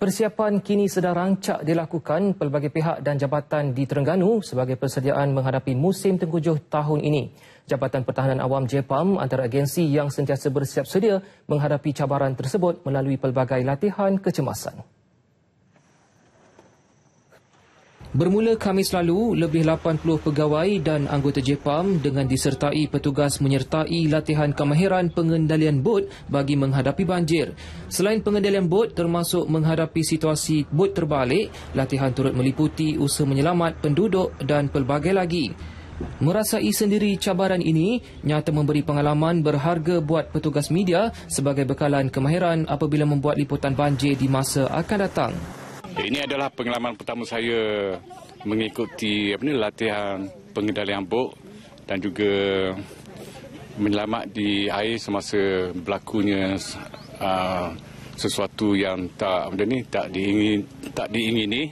Persiapan kini sedang rancak dilakukan pelbagai pihak dan jabatan di Terengganu sebagai persediaan menghadapi musim tengkujuh tahun ini. Jabatan Pertahanan Awam Jepam antara agensi yang sentiasa bersiap sedia menghadapi cabaran tersebut melalui pelbagai latihan kecemasan. Bermula Khamis lalu, lebih 80 pegawai dan anggota JPAM dengan disertai petugas menyertai latihan kemahiran pengendalian bot bagi menghadapi banjir. Selain pengendalian bot termasuk menghadapi situasi bot terbalik, latihan turut meliputi usaha menyelamat penduduk dan pelbagai lagi. Merasai sendiri cabaran ini nyata memberi pengalaman berharga buat petugas media sebagai bekalan kemahiran apabila membuat liputan banjir di masa akan datang. Ya, ini adalah pengalaman pertama saya mengikuti apa ni, latihan pengendalian buk dan juga menyelamat di air semasa berlakunya uh, sesuatu yang tak benda ni tak diingin tak diingini.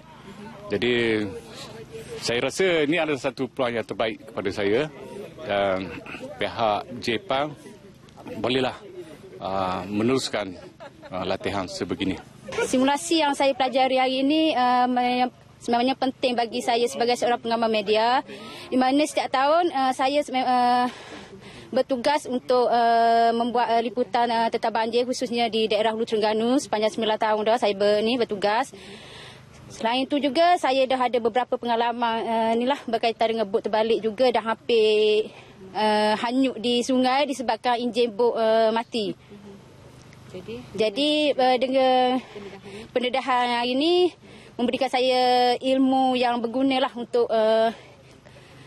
Jadi saya rasa ini adalah satu peluang yang terbaik kepada saya dan pihak Jepang bolehlah uh, meneruskan uh, latihan sebegini. Simulasi yang saya pelajari hari ini uh, sebenarnya penting bagi saya sebagai seorang pengamal media. Di mana setiap tahun uh, saya uh, bertugas untuk uh, membuat uh, liputan uh, tetap banjir khususnya di daerah Hulu Terengganu sepanjang 9 tahun dah saya ber, ni, bertugas. Selain itu juga saya dah ada beberapa pengalaman uh, inilah berkaitan dengan bot terbalik juga dah hampir uh, hanyut di sungai disebabkan enjin bot uh, mati. Jadi, Jadi eh, dengan pendedahan hari ini memberikan saya ilmu yang berguna lah untuk uh,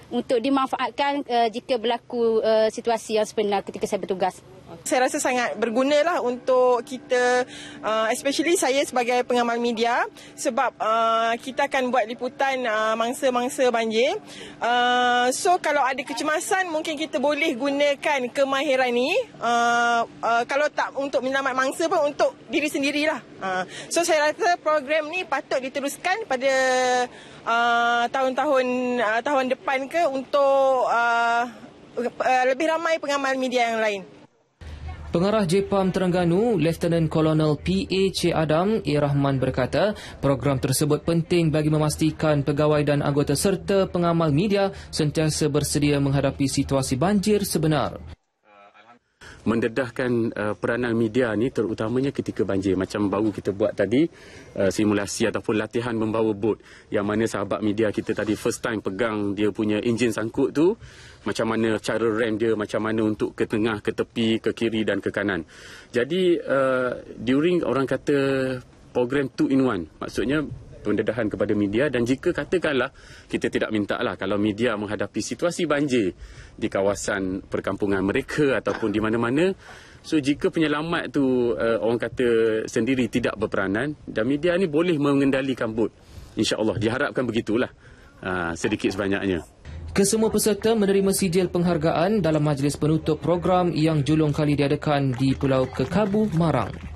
untuk dimanfaatkan uh, jika berlaku uh, situasi yang sebenar ketika saya bertugas. Saya rasa sangat berguna lah untuk kita, uh, especially saya sebagai pengamal media sebab uh, kita akan buat liputan uh, mangsa-mangsa uh, banjir. Uh, so kalau ada kecemasan mungkin kita boleh gunakan kemahiran ini. uh, uh, kalau tak untuk menyelamat mangsa pun untuk diri sendirilah. Uh, so saya rasa program ni patut diteruskan pada uh, tahun-tahun uh, tahun depan ke untuk uh, uh, lebih ramai pengamal media yang lain. Pengarah JPAM Terengganu, Lieutenant Colonel PA C. Adam A. Rahman berkata, program tersebut penting bagi memastikan pegawai dan anggota serta pengamal media sentiasa bersedia menghadapi situasi banjir sebenar mendedahkan uh, peranan media ni terutamanya ketika banjir macam baru kita buat tadi uh, simulasi ataupun latihan membawa bot yang mana sahabat media kita tadi first time pegang dia punya enjin sangkut tu macam mana cara rem dia macam mana untuk ke tengah ke tepi ke kiri dan ke kanan jadi uh, during orang kata program 2 in 1 maksudnya pendedahan kepada media dan jika katakanlah kita tidak minta lah kalau media menghadapi situasi banjir di kawasan perkampungan mereka ataupun di mana-mana so jika penyelamat tu uh, orang kata sendiri tidak berperanan dan media ni boleh mengendalikan bot insyaallah diharapkan begitulah uh, sedikit sebanyaknya Kesemua peserta menerima sijil penghargaan dalam majlis penutup program yang julung kali diadakan di Pulau Kekabu, Marang.